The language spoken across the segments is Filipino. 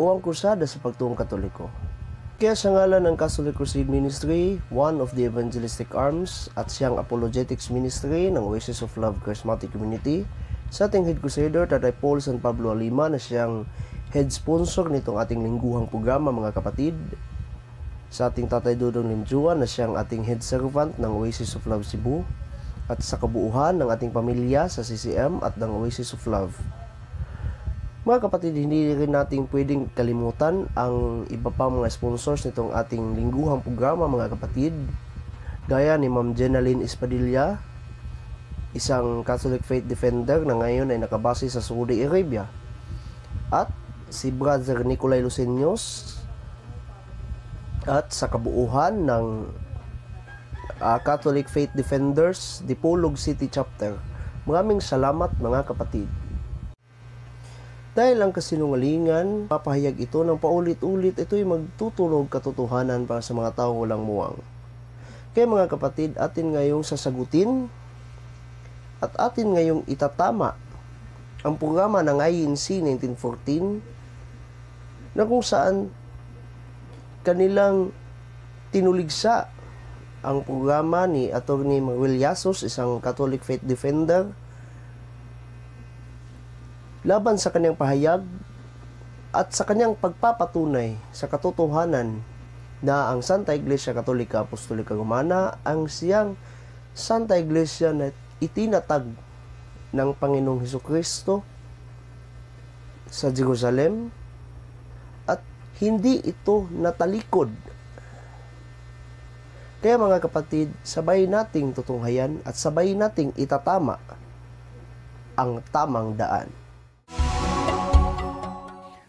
o ang kursada sa pagtuong katoliko. Kaya sa ngalan ng Catholic Crusade Ministry, one of the evangelistic arms at siyang apologetics ministry ng Oasis of Love Charismatic Community, sa ating head crusader, Tatay Paul San Pablo Alima na siyang head sponsor nitong ating lingguhang programa mga kapatid, sa ating Tatay Dudong Limjuan na siyang ating head servant ng Oasis of Love Cebu at sa kabuuhan ng ating pamilya sa CCM at ng Oasis of Love. Mga kapatid, hindi rin natin pwedeng kalimutan ang iba pa mga sponsors nitong ating lingguhang programa mga kapatid. Gaya ni Ma'am Jenaline Espadilla, isang Catholic faith defender na ngayon ay nakabase sa Saudi Arabia. At si Brother Nicolay Lucenios at sa kabuuhan ng uh, Catholic Faith Defenders Dipolog City Chapter. Maraming salamat mga kapatid. Dahil ang kasinungalingan, papahayag ito ng paulit-ulit, ito'y magtutulog katotohanan para sa mga tao walang muwang. Kaya mga kapatid, atin ngayong sasagutin at atin ngayong itatama ang programa ng INC 1914 na kung saan kanilang tinuligsa ang programa ni Atty. Manuel Yasos, isang Catholic faith defender, laban sa kanyang pahayag at sa kanyang pagpapatunay sa katotohanan na ang Santa Iglesia Katolika Apostolika Romana ang siyang Santa Iglesia na itinatag ng Panginoong Heso Kristo sa Jerusalem at hindi ito natalikod. Kaya mga kapatid, sabay nating tutunghayan at sabay nating itatama ang tamang daan.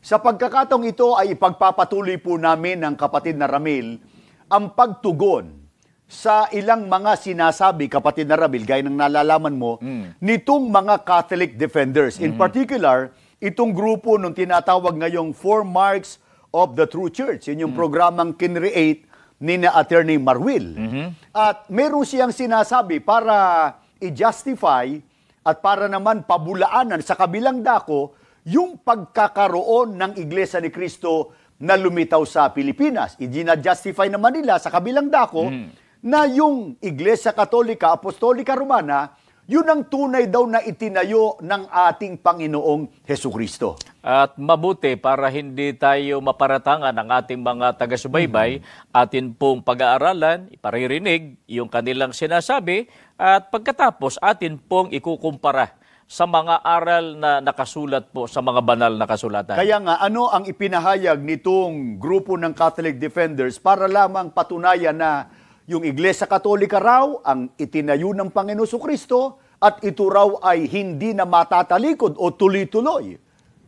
Sa pagkakataong ito ay ipagpapatuloy po namin ng kapatid na Ramil ang pagtugon sa ilang mga sinasabi, kapatid na Ramil, gaya ng nalalaman mo, mm. nitong mga Catholic defenders. In mm. particular, itong grupo nung tinatawag ngayong Four Marks of the True Church. Yun yung mm. programang kinreate ni na Attorney Marwil. Mm-hmm. At meron siyang sinasabi para i-justify at para naman pabulaanan sa kabilang dako yung pagkakaroon ng Iglesia ni Kristo na lumitaw sa Pilipinas. Hindi na-justify naman nila sa kabilang dako mm. na yung Iglesia Katolika, Apostolika Romana, yun ang tunay daw na itinayo ng ating Panginoong Heso Kristo. At mabuti para hindi tayo maparatangan ng ating mga taga-subaybay, mm-hmm. atin pong pag-aaralan, iparirinig yung kanilang sinasabi at pagkatapos atin pong ikukumpara sa mga aral na nakasulat po sa mga banal na kasulatan. Kaya nga, ano ang ipinahayag nitong grupo ng Catholic Defenders para lamang patunayan na yung Iglesia Katolika raw ang itinayo ng Panginoon Kristo at ito raw ay hindi na matatalikod o tuloy-tuloy.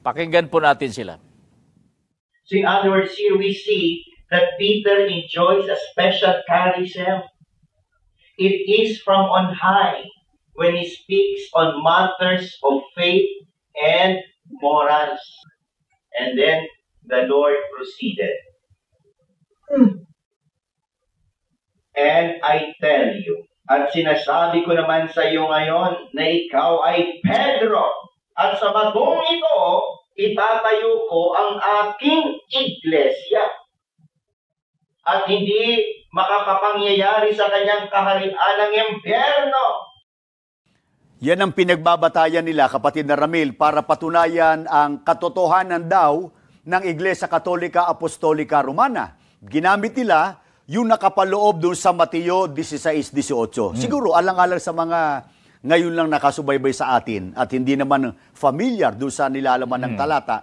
Pakinggan po natin sila. So in other words, here we see that Peter enjoys a special charism. It is from on high when he speaks on matters of faith and morals. And then the Lord proceeded. Hmm. And I tell you, at sinasabi ko naman sa iyo ngayon na ikaw ay Pedro. At sa batong ito, itatayo ko ang aking iglesia. At hindi makakapangyayari sa kanyang kaharian ng impyerno. Yan ang pinagbabatayan nila, kapatid na Ramil, para patunayan ang katotohanan daw ng Iglesia Katolika Apostolika Romana. Ginamit nila yung nakapaloob doon sa Mateo 16-18. Hmm. Siguro alang-alang sa mga ngayon lang nakasubaybay sa atin at hindi naman familiar doon sa nilalaman ng hmm. talata,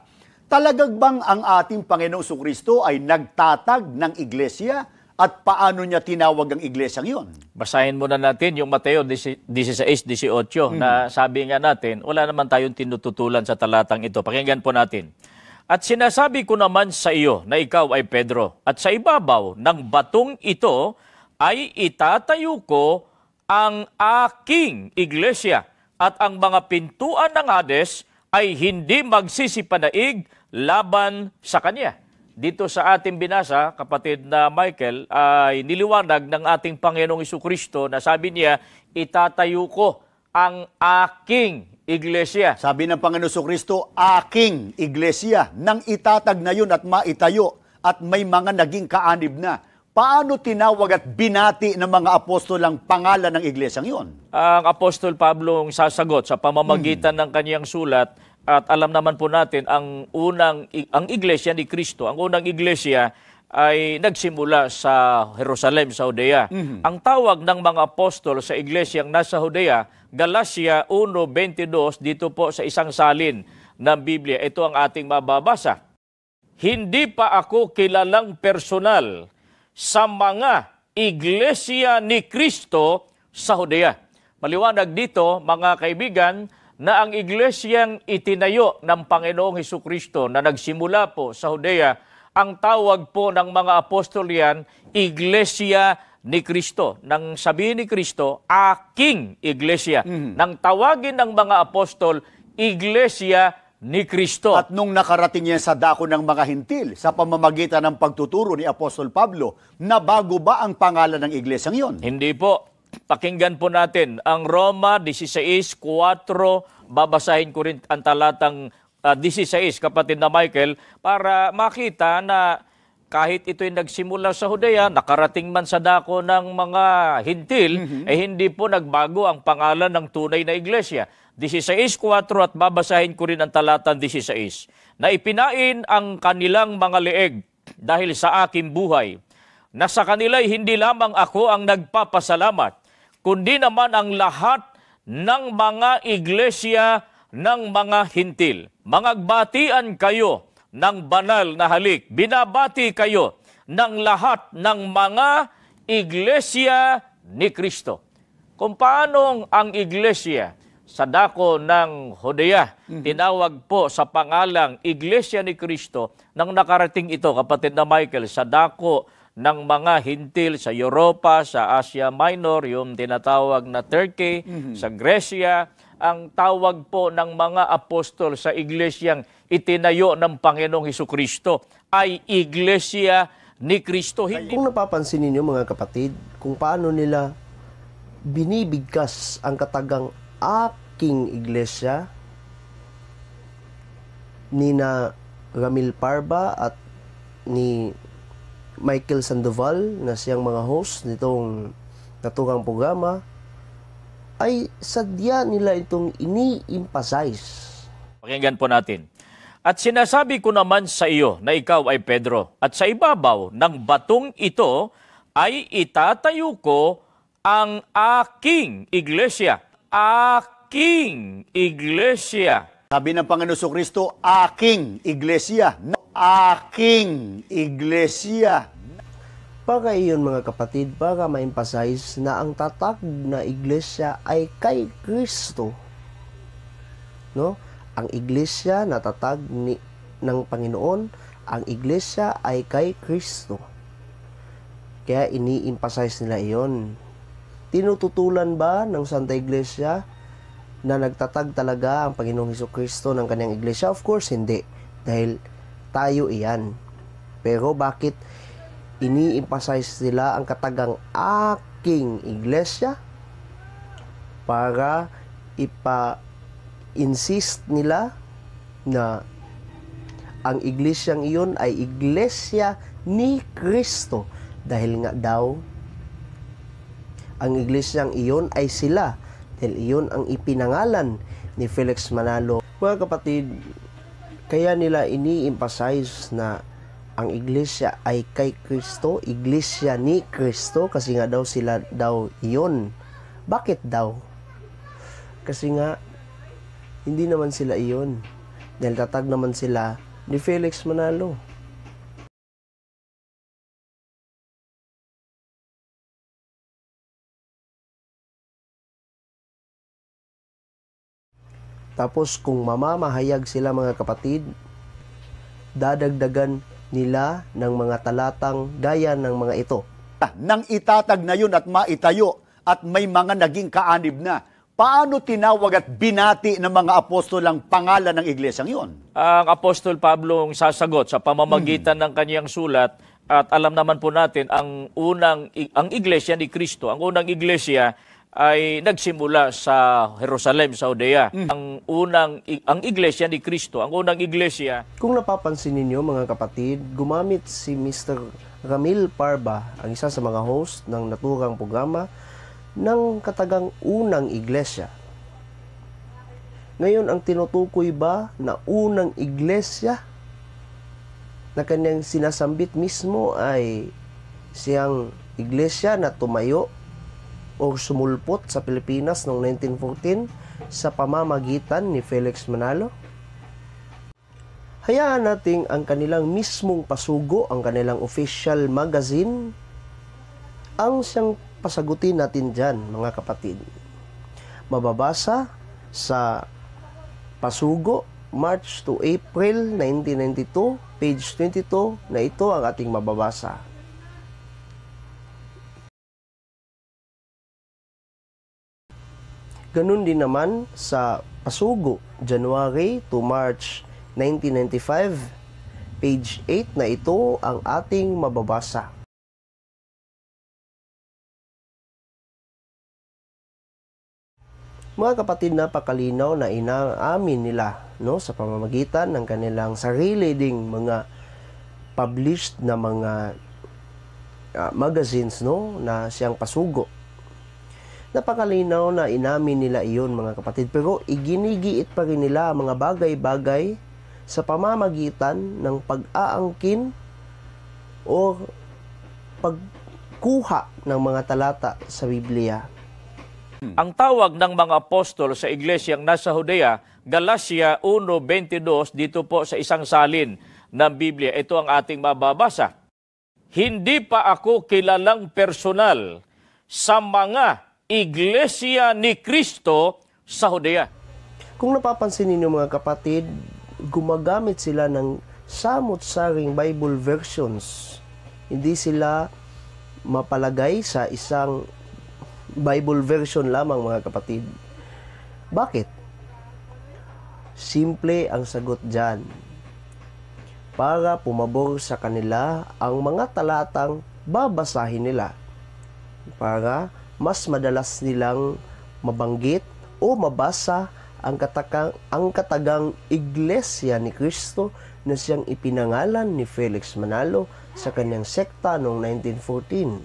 talagang bang ang ating Panginoong Kristo ay nagtatag ng iglesia at paano niya tinawag ang iglesyang yon? Basahin muna natin yung Mateo 16-18 hmm. na sabi nga natin, wala naman tayong tinututulan sa talatang ito. Pakinggan po natin. At sinasabi ko naman sa iyo na ikaw ay Pedro, at sa ibabaw ng batong ito ay itatayo ko ang aking iglesia, at ang mga pintuan ng Hades ay hindi magsisipanaig laban sa kanya dito sa ating binasa, kapatid na Michael, ay niliwanag ng ating Panginoong Iso Kristo na sabi niya, itatayo ko ang aking iglesia. Sabi ng Panginoong Kristo, aking iglesia. Nang itatag na yun at maitayo at may mga naging kaanib na. Paano tinawag at binati ng mga apostol ang pangalan ng iglesyang yun? Ang Apostol Pablo ang sasagot sa pamamagitan hmm. ng kanyang sulat at alam naman po natin ang unang ang iglesia ni Kristo, ang unang iglesia ay nagsimula sa Jerusalem sa Judea. Mm-hmm. Ang tawag ng mga apostol sa iglesyang nasa Judea, Galacia 1:22 dito po sa isang salin ng Biblia. Ito ang ating mababasa. Hindi pa ako kilalang personal sa mga iglesia ni Kristo sa Judea. Maliwanag dito, mga kaibigan, na ang iglesyang itinayo ng Panginoong Heso Kristo na nagsimula po sa Judea, ang tawag po ng mga apostol yan, Iglesia ni Kristo. Nang sabihin ni Kristo, aking iglesia. Mm-hmm. Nang tawagin ng mga apostol, Iglesia ni Kristo. At nung nakarating niya sa dako ng mga hintil sa pamamagitan ng pagtuturo ni Apostol Pablo, na bago ba ang pangalan ng iglesyang yon? Hindi po. Pakinggan po natin ang Roma 16.4, babasahin ko rin ang talatang uh, ah, 16, kapatid na Michael, para makita na kahit ito'y nagsimula sa Hudea, nakarating man sa dako ng mga hintil, mm-hmm. eh hindi po nagbago ang pangalan ng tunay na iglesia. 16.4 at babasahin ko rin ang talatan 16. Na ipinain ang kanilang mga leeg dahil sa aking buhay, na sa kanila hindi lamang ako ang nagpapasalamat, kundi naman ang lahat ng mga iglesia ng mga hintil. Mangagbatian kayo ng banal na halik. Binabati kayo ng lahat ng mga iglesia ni Kristo. Kung paanong ang iglesia sa dako ng Hodea, mm-hmm. tinawag po sa pangalang Iglesia ni Kristo nang nakarating ito, kapatid na Michael, sa dako ng mga hintil sa Europa, sa Asia Minor, yung tinatawag na Turkey, mm-hmm. sa Gresya, ang tawag po ng mga apostol sa iglesyang itinayo ng Panginoong Heso Kristo ay iglesia ni Kristo. Kung napapansin ninyo mga kapatid, kung paano nila binibigkas ang katagang aking iglesia ni na Ramil Parba at ni Michael Sandoval na siyang mga host nitong natugang programa ay sadya nila itong ini-emphasize. Pakinggan po natin. At sinasabi ko naman sa iyo na ikaw ay Pedro at sa ibabaw ng batong ito ay itatayo ko ang aking iglesia. Aking iglesia. Sabi ng Panginoon Kristo, aking iglesia. Aking iglesia. Para iyon mga kapatid, para ma-emphasize na ang tatag na iglesia ay kay Kristo. No? Ang iglesia na tatag ni, ng Panginoon, ang iglesia ay kay Kristo. Kaya ini-emphasize nila iyon. Tinututulan ba ng Santa Iglesia na nagtatag talaga ang Panginoong Heso Kristo ng kanyang iglesia? Of course, hindi. Dahil tayo iyan. Pero bakit ini-emphasize nila ang katagang aking iglesia para ipa-insist nila na ang iglesyang iyon ay iglesia ni Kristo dahil nga daw ang iglesyang iyon ay sila dahil iyon ang ipinangalan ni Felix Manalo. Mga kapatid, kaya nila ini-emphasize na ang iglesia ay kay Kristo, iglesia ni Kristo kasi nga daw sila daw iyon. Bakit daw? Kasi nga hindi naman sila iyon. Dahil tatag naman sila ni Felix Manalo. Tapos kung mamamahayag sila mga kapatid, dadagdagan nila ng mga talatang gaya ng mga ito. Nang itatag na yun at maitayo at may mga naging kaanib na, paano tinawag at binati ng mga apostol ang pangalan ng iglesyang yon? Ang apostol Pablo ang sasagot sa pamamagitan hmm. ng kaniyang sulat at alam naman po natin ang unang ang iglesia ni Kristo, ang unang iglesia ay nagsimula sa Jerusalem, sa Judea. Mm. Ang unang ang iglesia ni Kristo, ang unang iglesia. Kung napapansin ninyo mga kapatid, gumamit si Mr. Ramil Parba, ang isa sa mga host ng naturang programa ng katagang unang iglesia. Ngayon, ang tinutukoy ba na unang iglesia na kanyang sinasambit mismo ay siyang iglesia na tumayo o sumulpot sa Pilipinas noong 1914 sa pamamagitan ni Felix Manalo? Hayaan nating ang kanilang mismong pasugo, ang kanilang official magazine, ang siyang pasagutin natin dyan, mga kapatid. Mababasa sa pasugo, March to April 1992, page 22 na ito ang ating mababasa. Ganun din naman sa Pasugo, January to March 1995, page 8 na ito ang ating mababasa. Mga kapatid, na napakalinaw na inaamin nila no, sa pamamagitan ng kanilang sarili ding mga published na mga uh, magazines no, na siyang pasugo Napakalinaw na inamin nila iyon mga kapatid pero iginigiit pa rin nila mga bagay-bagay sa pamamagitan ng pag-aangkin o pagkuha ng mga talata sa Biblia. Ang tawag ng mga apostol sa iglesyang nasa Judea, Galacia 1.22 dito po sa isang salin ng Biblia. Ito ang ating mababasa. Hindi pa ako kilalang personal sa mga Iglesia ni Kristo sa Hodea. Kung napapansin ninyo mga kapatid, gumagamit sila ng samot-saring Bible versions. Hindi sila mapalagay sa isang Bible version lamang mga kapatid. Bakit? Simple ang sagot dyan. Para pumabor sa kanila ang mga talatang babasahin nila. Para mas madalas nilang mabanggit o mabasa ang katagang, ang katagang Iglesia ni Kristo na siyang ipinangalan ni Felix Manalo sa kanyang sekta noong 1914.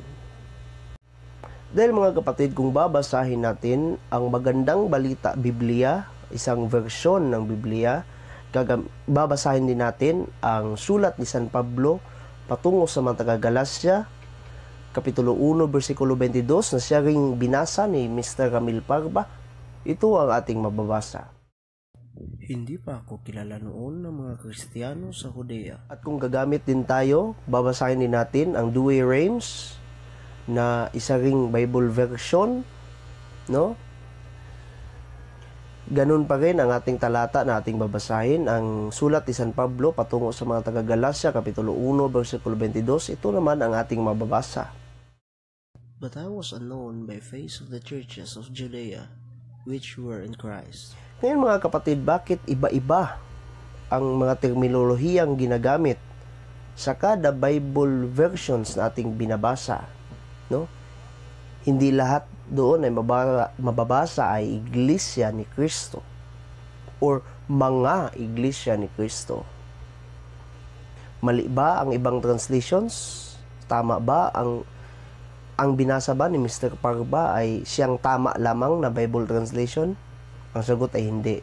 Dahil mga kapatid, kung babasahin natin ang magandang balita Biblia, isang version ng Biblia, gagam- babasahin din natin ang sulat ni San Pablo patungo sa mga taga galacia Kapitulo 1, versikulo 22 na siya ring binasa ni Mr. Camille Parba. Ito ang ating mababasa. Hindi pa ako kilala noon ng mga Kristiyano sa Judea. At kung gagamit din tayo, babasahin din natin ang Dewey Rames na isa ring Bible version, no? Ganun pa rin ang ating talata na ating babasahin, ang sulat ni San Pablo patungo sa mga taga Galacia, Kapitulo 1, versikulo 22. Ito naman ang ating mababasa. But I was unknown by face of the churches of Judea, which were in Christ. Ngayon mga kapatid, bakit iba-iba ang mga terminolohiyang ginagamit sa kada Bible versions na ating binabasa? No? Hindi lahat doon ay mababasa ay Iglesia ni Kristo or mga Iglesia ni Kristo. Mali ba ang ibang translations? Tama ba ang ang binasa ba ni Mr. Parba ay siyang tama lamang na Bible translation? Ang sagot ay hindi.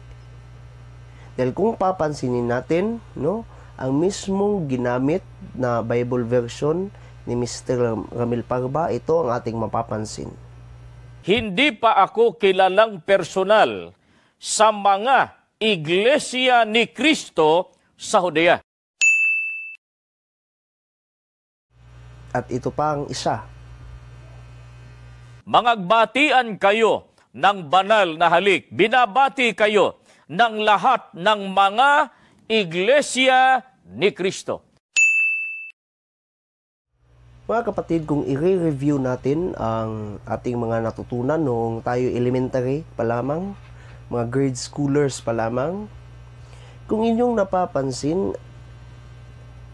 Dahil kung papansinin natin, no, ang mismong ginamit na Bible version ni Mr. Ramil Parba, ito ang ating mapapansin. Hindi pa ako kilalang personal sa mga iglesia ni Kristo sa Hodea. At ito pa ang isa Mangagbatian kayo ng banal na halik. Binabati kayo ng lahat ng mga iglesia ni Kristo. Mga kapatid, kung i-review natin ang ating mga natutunan noong tayo elementary pa lamang, mga grade schoolers pa lamang, kung inyong napapansin,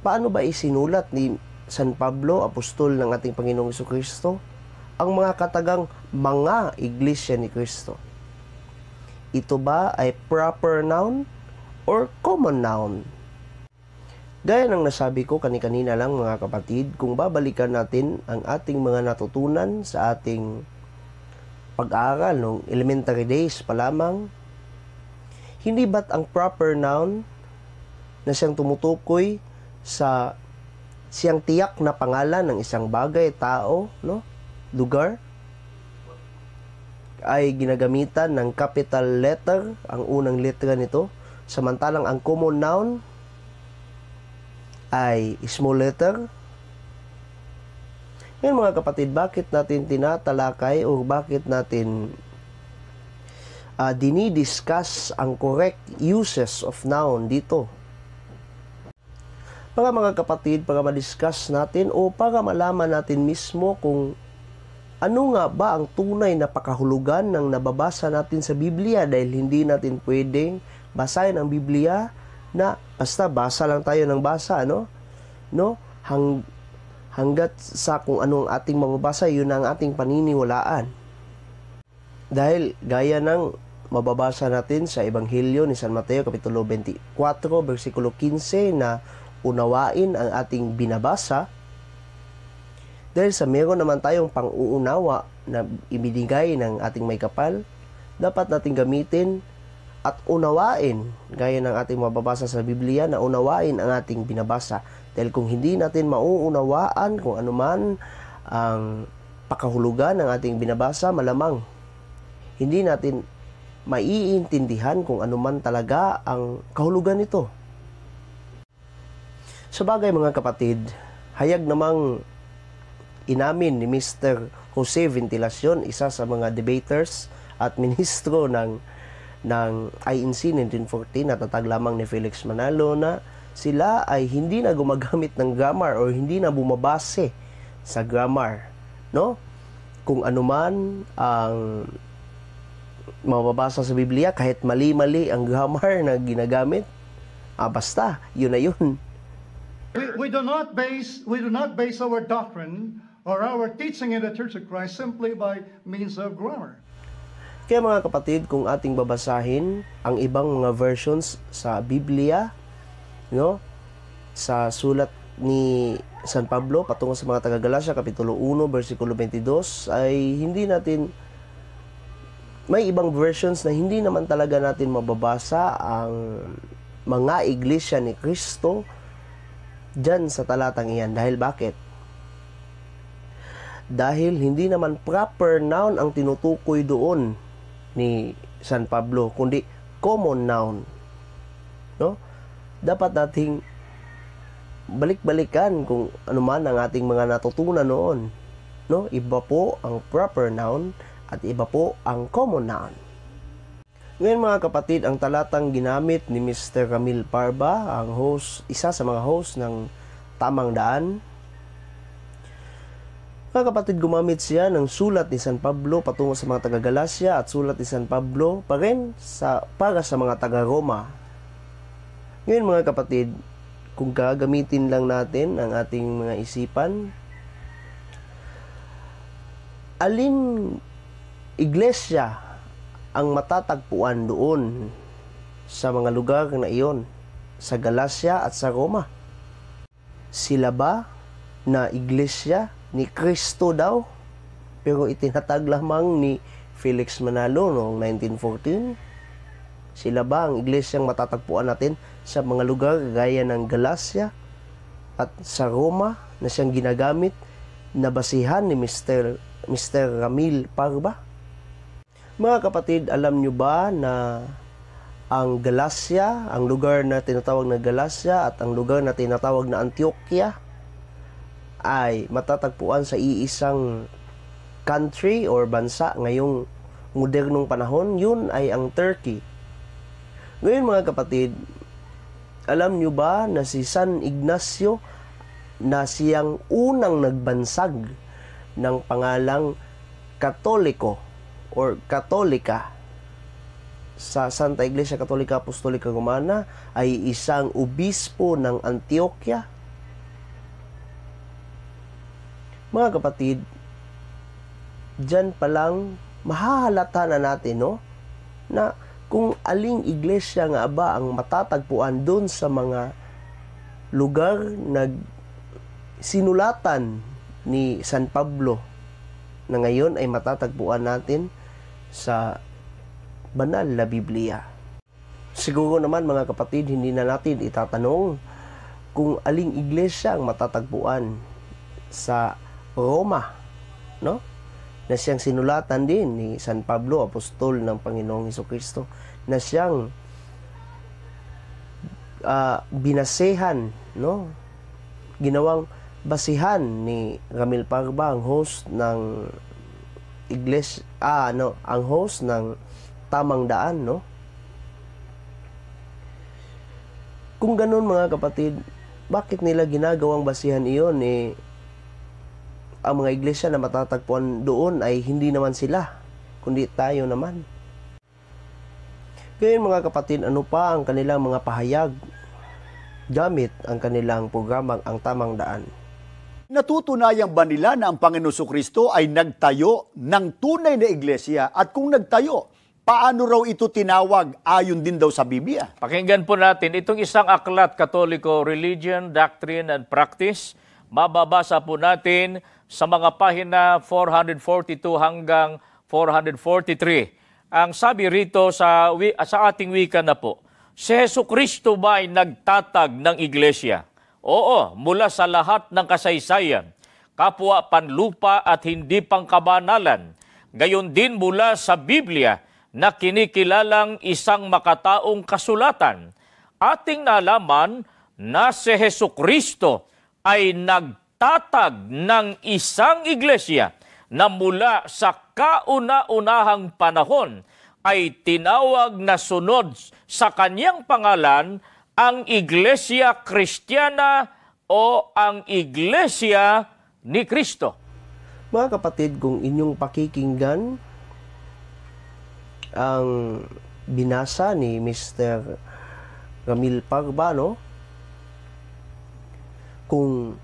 paano ba isinulat ni San Pablo, apostol ng ating Panginoong Kristo, ang mga katagang mga iglesia ni Kristo. Ito ba ay proper noun or common noun? Gaya ng nasabi ko kani-kanina lang mga kapatid, kung babalikan natin ang ating mga natutunan sa ating pag-aaral noong elementary days pa lamang, hindi ba't ang proper noun na siyang tumutukoy sa siyang tiyak na pangalan ng isang bagay, tao, no? lugar ay ginagamitan ng capital letter, ang unang letra nito. Samantalang ang common noun ay small letter. Ngayon mga kapatid, bakit natin tinatalakay o bakit natin uh, dinidiscuss ang correct uses of noun dito? Para mga kapatid, para madiscuss natin o para malaman natin mismo kung ano nga ba ang tunay na pakahulugan ng nababasa natin sa Biblia dahil hindi natin pwedeng basahin ang Biblia na basta basa lang tayo ng basa, no? No? Hang, hanggat sa kung anong ating mababasa, yun ang ating paniniwalaan. Dahil gaya ng mababasa natin sa Ebanghelyo ni San Mateo Kapitulo 24, versikulo 15 na unawain ang ating binabasa, dahil sa meron naman tayong pang-uunawa na ibinigay ng ating may kapal, dapat natin gamitin at unawain, gaya ng ating mababasa sa Biblia, na unawain ang ating binabasa. Dahil kung hindi natin mauunawaan kung anuman ang pakahulugan ng ating binabasa, malamang hindi natin maiintindihan kung anuman talaga ang kahulugan nito. Sa bagay mga kapatid, hayag namang inamin ni Mr. Jose Ventilacion, isa sa mga debaters at ministro ng ng INC 1914 natatag lamang ni Felix Manalo na sila ay hindi na gumagamit ng grammar or hindi na bumabase sa grammar no kung anuman ang mababasa sa Biblia kahit mali-mali ang grammar na ginagamit ah, basta yun na yun we, we do not base we do not base our doctrine or our teaching in the Church of Christ simply by means of grammar. Kaya mga kapatid, kung ating babasahin ang ibang mga versions sa Biblia, no? Sa sulat ni San Pablo patungo sa mga taga-Galacia kapitulo 1 versikulo 22 ay hindi natin may ibang versions na hindi naman talaga natin mababasa ang mga iglesia ni Kristo diyan sa talatang iyan. Dahil bakit? dahil hindi naman proper noun ang tinutukoy doon ni San Pablo kundi common noun no dapat nating balik-balikan kung ano man ang ating mga natutunan noon no iba po ang proper noun at iba po ang common noun ngayon mga kapatid, ang talatang ginamit ni Mr. Camille Parba, ang host, isa sa mga host ng Tamang Daan, mga kapatid, gumamit siya ng sulat ni San Pablo patungo sa mga taga galacia at sulat ni San Pablo pa rin sa, para sa mga taga-Roma. Ngayon mga kapatid, kung gagamitin lang natin ang ating mga isipan, alin iglesia ang matatagpuan doon sa mga lugar na iyon, sa Galacia at sa Roma? Sila ba na iglesia ni Kristo daw, pero itinatag lamang ni Felix Manalo noong 1914. Sila ba ang iglesyang matatagpuan natin sa mga lugar gaya ng Galacia at sa Roma na siyang ginagamit na basihan ni Mr. Mr. Ramil Parba? Mga kapatid, alam nyo ba na ang Galacia, ang lugar na tinatawag na Galacia at ang lugar na tinatawag na Antioquia ay matatagpuan sa iisang country or bansa ngayong modernong panahon, yun ay ang Turkey. Ngayon mga kapatid, alam nyo ba na si San Ignacio na siyang unang nagbansag ng pangalang Katoliko or Katolika sa Santa Iglesia Katolika Apostolika Romana ay isang obispo ng Antioquia Mga kapatid, dyan lang, mahahalata na natin, no? Na kung aling iglesia nga ba ang matatagpuan doon sa mga lugar nag sinulatan ni San Pablo na ngayon ay matatagpuan natin sa banal na Biblia. Siguro naman mga kapatid, hindi na natin itatanong kung aling iglesia ang matatagpuan sa Roma, no? Na siyang sinulatan din ni San Pablo, apostol ng Panginoong Heso Kristo, na siyang uh, binasehan, no? Ginawang basihan ni Ramil Parba ang host ng igles ah no ang host ng tamang daan no kung ganun mga kapatid bakit nila ginagawang basihan iyon eh ang mga iglesia na matatagpuan doon ay hindi naman sila, kundi tayo naman. Ngayon mga kapatid, ano pa ang kanilang mga pahayag gamit ang kanilang programang Ang Tamang Daan? Natutunayan ba nila na ang Panginoon Kristo ay nagtayo ng tunay na iglesia at kung nagtayo, paano raw ito tinawag ayon din daw sa Biblia? Pakinggan po natin itong isang aklat Katoliko Religion, Doctrine and Practice. Mababasa po natin sa mga pahina 442 hanggang 443. Ang sabi rito sa, sa ating wika na po, si Heso Kristo ba ay nagtatag ng iglesia? Oo, mula sa lahat ng kasaysayan, kapwa panlupa at hindi pangkabanalan, gayon din mula sa Biblia na kinikilalang isang makataong kasulatan, ating nalaman na si Heso Kristo ay nag pagtatag ng isang iglesia na mula sa kauna-unahang panahon ay tinawag na sunod sa kanyang pangalan ang Iglesia Kristiyana o ang Iglesia ni Kristo. Mga kapatid, kung inyong pakikinggan ang binasa ni Mr. Ramil Parbano, kung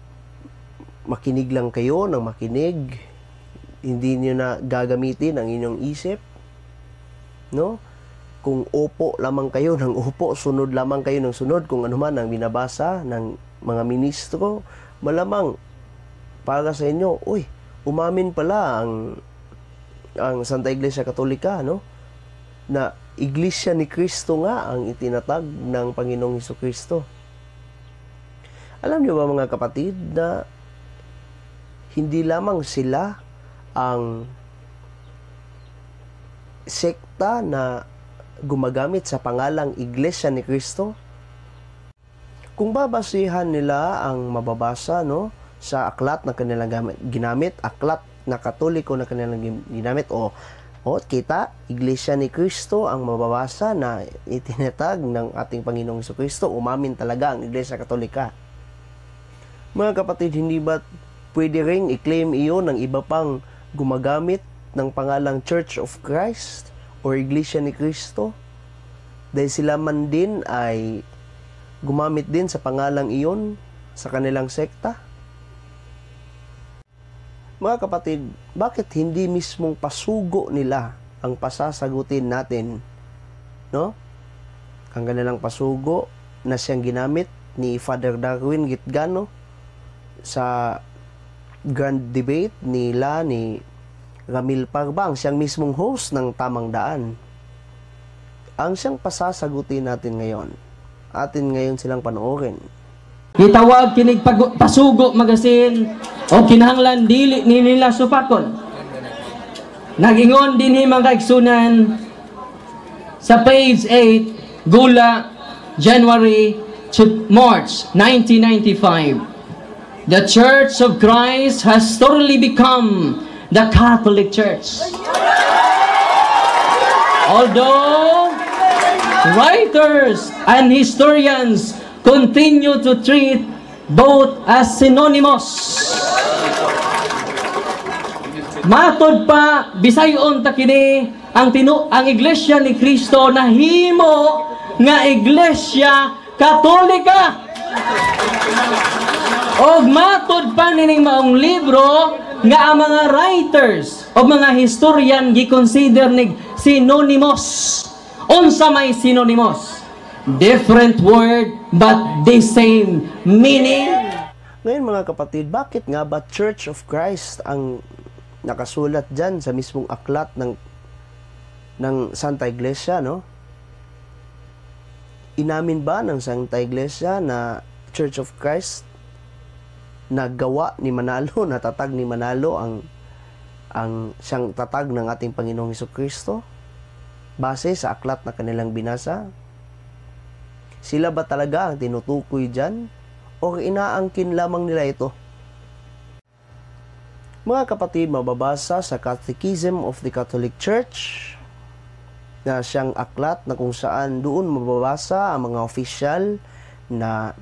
makinig lang kayo ng makinig. Hindi niyo na gagamitin ang inyong isip. No? Kung opo lamang kayo ng opo, sunod lamang kayo ng sunod kung ano man ang binabasa ng mga ministro, malamang para sa inyo, uy, umamin pala ang ang Santa Iglesia Katolika, no? Na Iglesia ni Kristo nga ang itinatag ng Panginoong Heso Kristo. Alam niyo ba mga kapatid na hindi lamang sila ang sekta na gumagamit sa pangalang Iglesia ni Kristo. Kung babasihan nila ang mababasa no sa aklat na kanilang gamit, ginamit, aklat na katoliko na kanilang ginamit o o kita Iglesia ni Kristo ang mababasa na itinatag ng ating Panginoong Kristo. Umamin talaga ang Iglesia Katolika. Mga kapatid, hindi ba Pwede ring i-claim iyon ng iba pang gumagamit ng pangalang Church of Christ o Iglesia ni Kristo dahil sila man din ay gumamit din sa pangalang iyon sa kanilang sekta. Mga kapatid, bakit hindi mismong pasugo nila ang pasasagutin natin? No? Ang kanilang pasugo na siyang ginamit ni Father Darwin Gitgano sa grand debate nila ni Ramil Parbang, siyang mismong host ng Tamang Daan. Ang siyang pasasagutin natin ngayon, atin ngayon silang panoorin. Gitawag kinig pasugo magasin o kinahanglan dili ni nila supakon. Nagingon din himang kaiksunan sa page 8, Gula, January to March 1995. The Church of Christ has thoroughly become the Catholic Church. Although writers and historians continue to treat both as synonymous. Matod pa bisayon ta kini ang tinu ang iglesia ni Kristo na himo nga iglesia katolika. Og matod pa nining maong libro nga ang mga writers o mga historian gikonsider ni synonymous. Unsa may synonymous? Different word but the same meaning. Ngayon mga kapatid, bakit nga ba Church of Christ ang nakasulat dyan sa mismong aklat ng ng Santa Iglesia, no? Inamin ba ng Santa Iglesia na Church of Christ nagawa ni Manalo, natatag ni Manalo ang ang siyang tatag ng ating Panginoong Heso Kristo base sa aklat na kanilang binasa? Sila ba talaga ang tinutukoy dyan? O inaangkin lamang nila ito? Mga kapatid, mababasa sa Catechism of the Catholic Church na siyang aklat na kung saan doon mababasa ang mga official na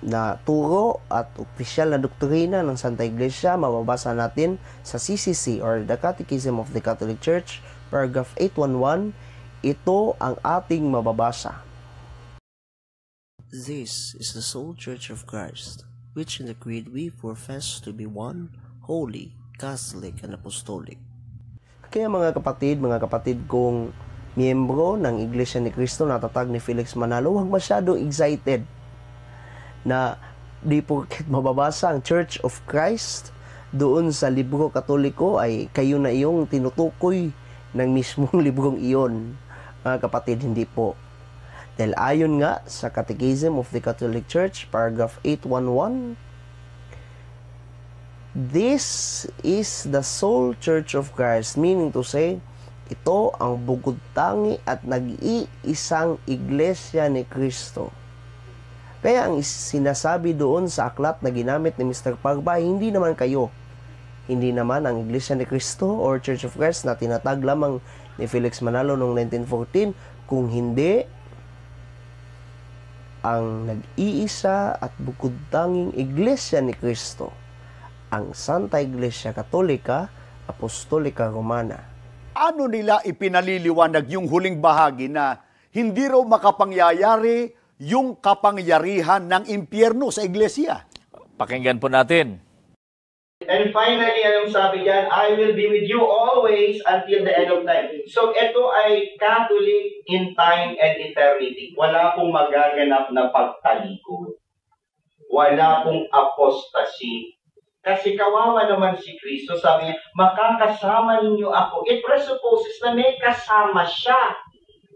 na turo at opisyal na doktrina ng Santa Iglesia mababasa natin sa CCC or the Catechism of the Catholic Church, paragraph 811. Ito ang ating mababasa. This is the sole Church of Christ, which in the Creed we profess to be one, holy, Catholic, and Apostolic. Kaya mga kapatid, mga kapatid kong miyembro ng Iglesia ni Cristo natatag ni Felix Manalo, huwag masyadong excited na di porket mababasa ang Church of Christ doon sa libro katoliko ay kayo na iyong tinutukoy ng mismong librong iyon. Mga kapatid, hindi po. Dahil ayon nga sa Catechism of the Catholic Church, paragraph 811, This is the sole Church of Christ, meaning to say, ito ang bugod tangi at nag-iisang iglesia ni Kristo kaya ang sinasabi doon sa aklat na ginamit ni Mr. Pagba, hindi naman kayo. Hindi naman ang Iglesia ni Cristo or Church of Christ na tinatag lamang ni Felix Manalo noong 1914 kung hindi ang nag-iisa at bukod tanging Iglesia ni Cristo, ang Santa Iglesia Katolika Apostolika Romana. Ano nila ipinaliliwanag yung huling bahagi na hindi raw makapangyayari yung kapangyarihan ng impyerno sa iglesia. Pakinggan po natin. And finally, anong sabi diyan? I will be with you always until the end of time. So ito ay Catholic in time and eternity. Wala pong magaganap na pagtalikod. Wala pong apostasy. Kasi kawawa naman si Kristo, sabi niya, makakasama ninyo ako. It presupposes na may kasama siya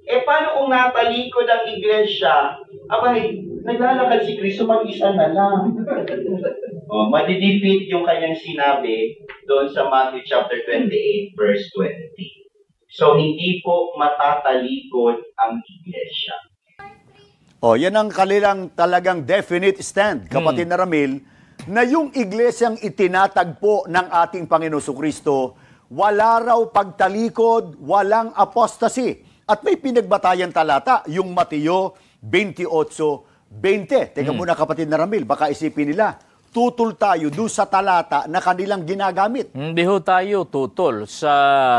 eh, paano kung natalikod ang iglesia? Abay, eh, naglalakad si Kristo mag-isa na lang. o, oh, madidipit yung kanyang sinabi doon sa Matthew chapter 28, verse 20. So, hindi po matatalikod ang iglesia. Oh, yan ang kanilang talagang definite stand, kapatid hmm. na Ramil, na yung iglesyang itinatagpo ng ating Panginoon Kristo, wala raw pagtalikod, walang apostasy. At may pinagbatayan talata, yung Mateo 28.20. Teka mm. muna kapatid na Ramil, baka isipin nila, tutol tayo doon sa talata na kanilang ginagamit. Hindi ho tayo tutol sa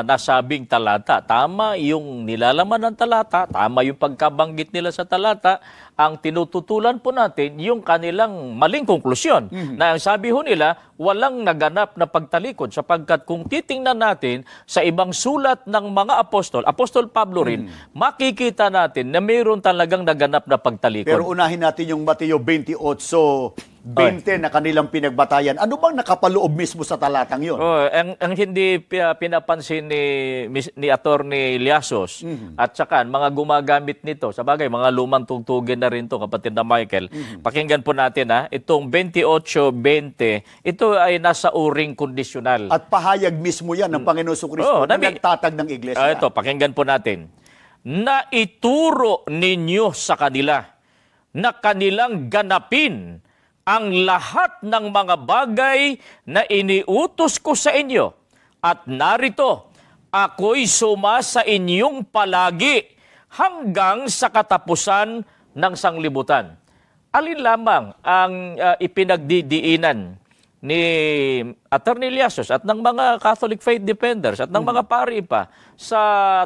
nasabing talata. Tama yung nilalaman ng talata, tama yung pagkabanggit nila sa talata, ang tinututulan po natin yung kanilang maling konklusyon. Mm-hmm. Na ang sabi ho nila, walang naganap na pagtalikod sapagkat kung titingnan natin sa ibang sulat ng mga apostol, Apostol Pablo rin, mm-hmm. makikita natin na mayroon talagang naganap na pagtalikod. Pero unahin natin yung Mateo 28, 20 Oy. na kanilang pinagbatayan. Ano bang nakapaloob mismo sa talatang yon? Oh, ang, ang hindi pinapansin ni, ni Attorney Liasos mm-hmm. at saka mga gumagamit nito, sa bagay, mga lumang tugtugin na rin to kapatid na Michael. Mm-hmm. Pakinggan po natin ha, itong 28-20, ito ay nasa uring kondisyonal. At pahayag mismo yan ng mm. Panginoon Kristo oh, na nabi, nagtatag ng iglesia. Uh, ito, pakinggan po natin. Na ituro ninyo sa kanila na kanilang ganapin ang lahat ng mga bagay na iniutos ko sa inyo. At narito, ako'y suma sa inyong palagi hanggang sa katapusan ng sanglibutan. Alin lamang ang uh, ah, ipinagdidiinan ni Attorney Liasos at ng mga Catholic faith defenders at ng mm. mga pari pa sa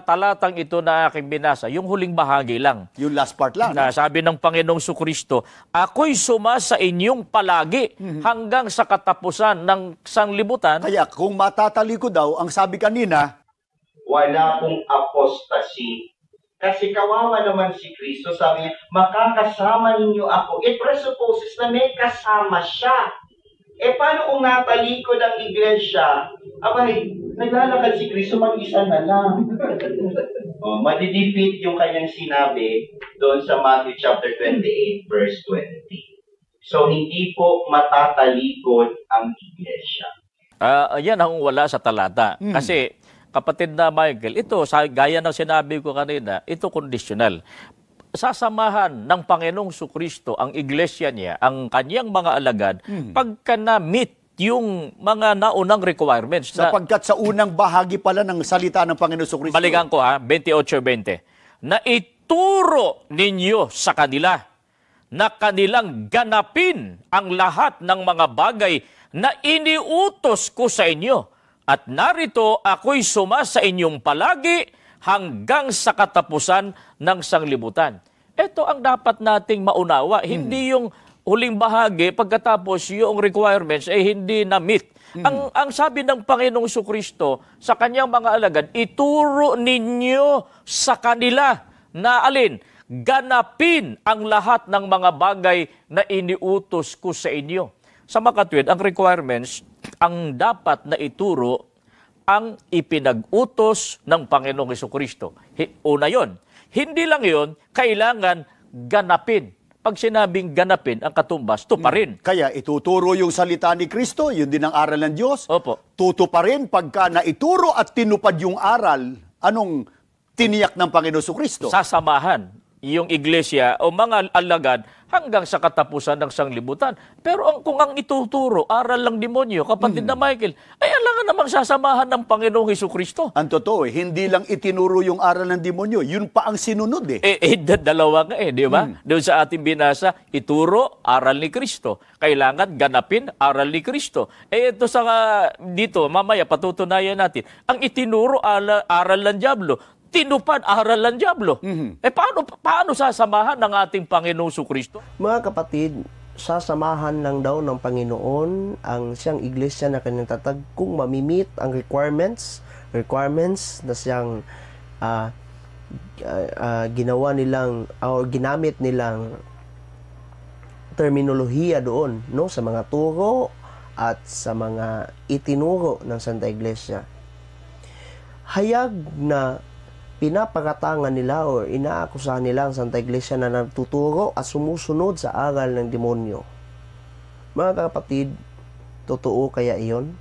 talatang ito na aking binasa, yung huling bahagi lang. Yung last part lang. Na sabi ng Panginoong Sukristo, ako'y suma sa inyong palagi mm-hmm. hanggang sa katapusan ng sanglibutan. Kaya kung matatali ko daw, ang sabi kanina, wala kong apostasy kasi kawawa naman si Kristo, sabi niya, makakasama ninyo ako. It eh, presupposes na may kasama siya. E paano kung natalikod ang iglesia? Aba, naglalakad si Kristo mag-isa na lang. oh, madidipit yung kanyang sinabi doon sa Matthew chapter 28 verse 20. So hindi po matatalikod ang iglesia. Uh, ah, yan ang wala sa talata. Hmm. Kasi kapatid na Michael, ito, sa, gaya ng sinabi ko kanina, ito conditional. Sasamahan ng Panginoong Sukristo ang iglesia niya, ang kanyang mga alagad, hmm. pagka na-meet yung mga naunang requirements. Na, Sapagkat sa unang bahagi pala ng salita ng Panginoong Kristo. Balikan ko ha, 28-20. Na ituro ninyo sa kanila na kanilang ganapin ang lahat ng mga bagay na iniutos ko sa inyo at narito ako'y suma sa inyong palagi hanggang sa katapusan ng sanglibutan. Ito ang dapat nating maunawa. Hmm. Hindi yung huling bahagi pagkatapos yung requirements ay eh, hindi na-meet. Mm. Ang ang sabi ng Panginoong Kristo sa kanyang mga alagad, ituro ninyo sa kanila na alin ganapin ang lahat ng mga bagay na iniutos ko sa inyo. Sa makatwid, ang requirements ang dapat na ituro ang ipinag-utos ng Panginoong Kristo. Una yon. Hindi lang yon, kailangan ganapin. Pag sinabing ganapin, ang katumbas, tuparin. Hmm. Kaya ituturo yung salita ni Kristo, yun din ang aral ng Diyos. Opo. Tutuparin pagka naituro at tinupad yung aral, anong tiniyak ng Panginoon Kristo? Sasamahan iyong iglesia o mga alagad hanggang sa katapusan ng sanglibutan. Pero ang, kung ang ituturo, aral lang demonyo, kapatid hmm. na Michael, ay alangan namang sasamahan ng Panginoong Heso Kristo. Ang totoo, eh, hindi lang itinuro yung aral ng demonyo, yun pa ang sinunod eh. Eh, eh dalawa nga eh, di ba? Hmm. Doon sa ating binasa, ituro, aral ni Kristo. Kailangan ganapin, aral ni Kristo. Eh ito sa uh, dito, mamaya patutunayan natin, ang itinuro, ala, aral ng Diablo, tinupad aralan Diablo. Mm-hmm. Eh paano, paano sasamahan ng ating Panginoong Kristo? Mga kapatid, sasamahan lang daw ng Panginoon ang siyang iglesia na kanyang tatag kung mamimit ang requirements requirements na siyang uh, uh, uh, ginawa nilang or ginamit nilang terminolohiya doon no sa mga turo at sa mga itinuro ng Santa Iglesia. Hayag na pinapakatangan nila o inaakusahan nila ang Santa Iglesia na nagtuturo at sumusunod sa aral ng demonyo. Mga kapatid, totoo kaya iyon?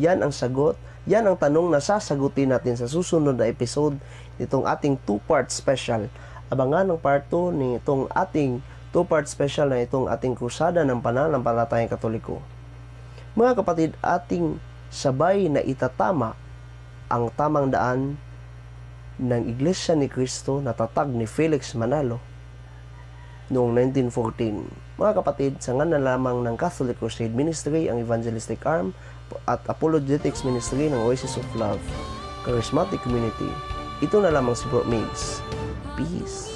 Yan ang sagot, yan ang tanong na sasagutin natin sa susunod na episode nitong ating two-part special. Abangan ang part 2 nitong ating two-part special na itong ating krusada ng pananampalatayang katoliko. Mga kapatid, ating sabay na itatama ang tamang daan ng Iglesia ni Cristo na tatag ni Felix Manalo noong 1914. Mga kapatid, sa nga na lamang ng Catholic Crusade Ministry, ang Evangelistic Arm at Apologetics Ministry ng Oasis of Love, Charismatic Community. Ito na lamang si Bro Migs. Peace!